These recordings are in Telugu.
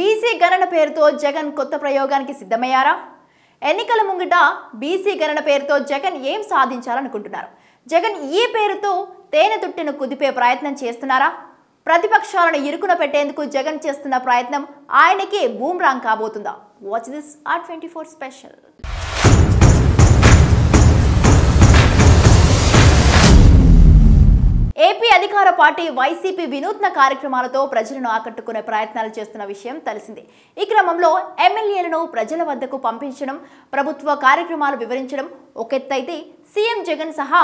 బీసీ గణన పేరుతో జగన్ కొత్త ప్రయోగానికి సిద్ధమయ్యారా ఎన్నికల ముంగిట బీసీ గణన పేరుతో జగన్ ఏం సాధించాలనుకుంటున్నారు జగన్ ఈ పేరుతో తేనె తుట్టెను కుదిపే ప్రయత్నం చేస్తున్నారా ప్రతిపక్షాలను ఇరుకున పెట్టేందుకు జగన్ చేస్తున్న ప్రయత్నం ఆయనకే బూమ్రాంగ్ కాబోతుందా watch this R twenty four special party YCP వినూత్న కార్యక్రమాలతో ప్రజలను ఆకట్టుకునే ప్రయత్నాలు చేస్తున్న విషయం తెలిసింది ఈ క్రమంలో ఎమ్మెల్యేలను ప్రజల వద్దకు పంపించడం ప్రభుత్వ కార్యక్రమాలు వివరించడం ఒక ఒకెత్తైతే సీఎం జగన్ సహా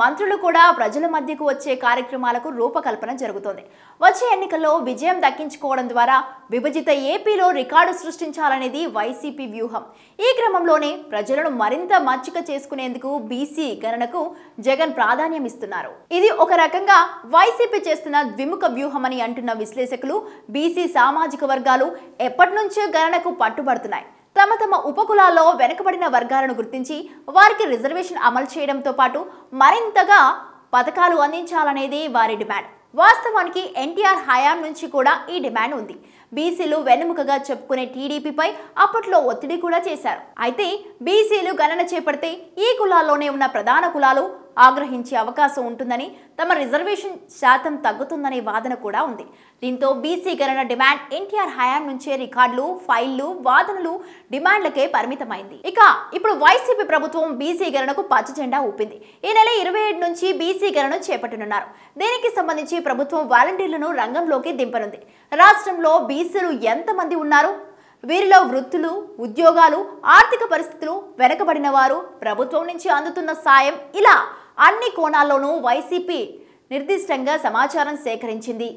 మంత్రులు కూడా ప్రజల మధ్యకు వచ్చే కార్యక్రమాలకు రూపకల్పన జరుగుతోంది వచ్చే ఎన్నికల్లో విజయం దక్కించుకోవడం ద్వారా విభజిత ఏపీలో రికార్డు సృష్టించాలనేది వైసీపీ వ్యూహం ఈ క్రమంలోనే ప్రజలను మరింత మచ్చిక చేసుకునేందుకు బీసీ గణనకు జగన్ ప్రాధాన్యం ఇస్తున్నారు ఇది ఒక రకంగా వైసీపీ చేస్తున్న ద్విముఖ వ్యూహం అని అంటున్న విశ్లేషకులు బీసీ సామాజిక వర్గాలు ఎప్పటి నుంచో గణనకు పట్టుబడుతున్నాయి తమ తమ ఉపకులాల్లో వెనుకబడిన వర్గాలను గుర్తించి వారికి రిజర్వేషన్ అమలు చేయడంతో పాటు మరింతగా పథకాలు అందించాలనేది వారి డిమాండ్ వాస్తవానికి ఎన్టీఆర్ హయాం నుంచి కూడా ఈ డిమాండ్ ఉంది బీసీలు వెనుముకగా చెప్పుకునే టీడీపీపై అప్పట్లో ఒత్తిడి కూడా చేశారు అయితే బీసీలు గణన చేపడితే ఈ కులాల్లోనే ఉన్న ప్రధాన కులాలు ఆగ్రహించే అవకాశం ఉంటుందని తమ రిజర్వేషన్ శాతం తగ్గుతుందనే వాదన కూడా ఉంది దీంతో బీసీ గణన డిమాండ్ ఎన్టీఆర్ హయాం నుంచే రికార్డులు ఫైళ్లు వాదనలు డిమాండ్లకే పరిమితమైంది ఇక ఇప్పుడు వైసీపీ ప్రభుత్వం బీసీ గణనకు పచ్చజెండా ఊపింది ఈ నెల ఇరవై ఏడు నుంచి బీసీ గణన చేపట్టనున్నారు దీనికి సంబంధించి ప్రభుత్వం వాలంటీర్లను రంగంలోకి దింపనుంది రాష్ట్రంలో బీసీలు ఎంతమంది ఉన్నారు వీరిలో వృత్తులు ఉద్యోగాలు ఆర్థిక పరిస్థితులు వెనకబడిన వారు ప్రభుత్వం నుంచి అందుతున్న సాయం ఇలా అన్ని కోణాల్లోనూ వైసీపీ నిర్దిష్టంగా సమాచారం సేకరించింది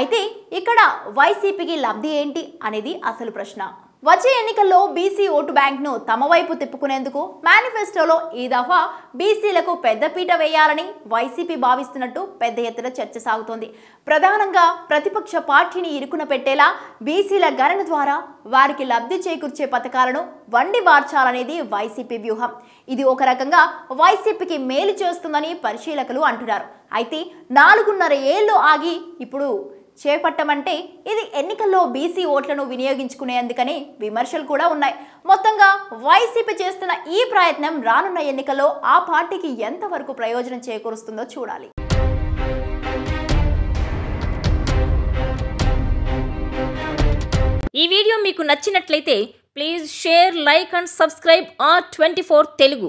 అయితే ఇక్కడ వైసీపీకి లబ్ధి ఏంటి అనేది అసలు ప్రశ్న వచ్చే ఎన్నికల్లో బీసీ ఓటు బ్యాంక్ను తమ వైపు తిప్పుకునేందుకు మేనిఫెస్టోలో ఈ దఫా బీసీలకు పెద్దపీట వేయాలని వైసీపీ భావిస్తున్నట్టు పెద్ద ఎత్తున చర్చ సాగుతోంది ప్రధానంగా ప్రతిపక్ష పార్టీని ఇరుకున పెట్టేలా బీసీల గణన ద్వారా వారికి లబ్ధి చేకూర్చే పథకాలను వండి మార్చాలనేది వైసీపీ వ్యూహం ఇది ఒక రకంగా వైసీపీకి మేలు చేస్తుందని పరిశీలకులు అంటున్నారు అయితే నాలుగున్నర ఏళ్ళు ఆగి ఇప్పుడు చేపట్టమంటే ఇది ఎన్నికల్లో బీసీ ఓట్లను వినియోగించుకునేందుకని విమర్శలు కూడా ఉన్నాయి మొత్తంగా వైసీపీ చేస్తున్న ఈ ప్రయత్నం రానున్న ఎన్నికల్లో ఆ పార్టీకి ఎంతవరకు ప్రయోజనం చేకూరుస్తుందో చూడాలి ఈ వీడియో మీకు నచ్చినట్లయితే please share like and subscribe R twenty four Telugu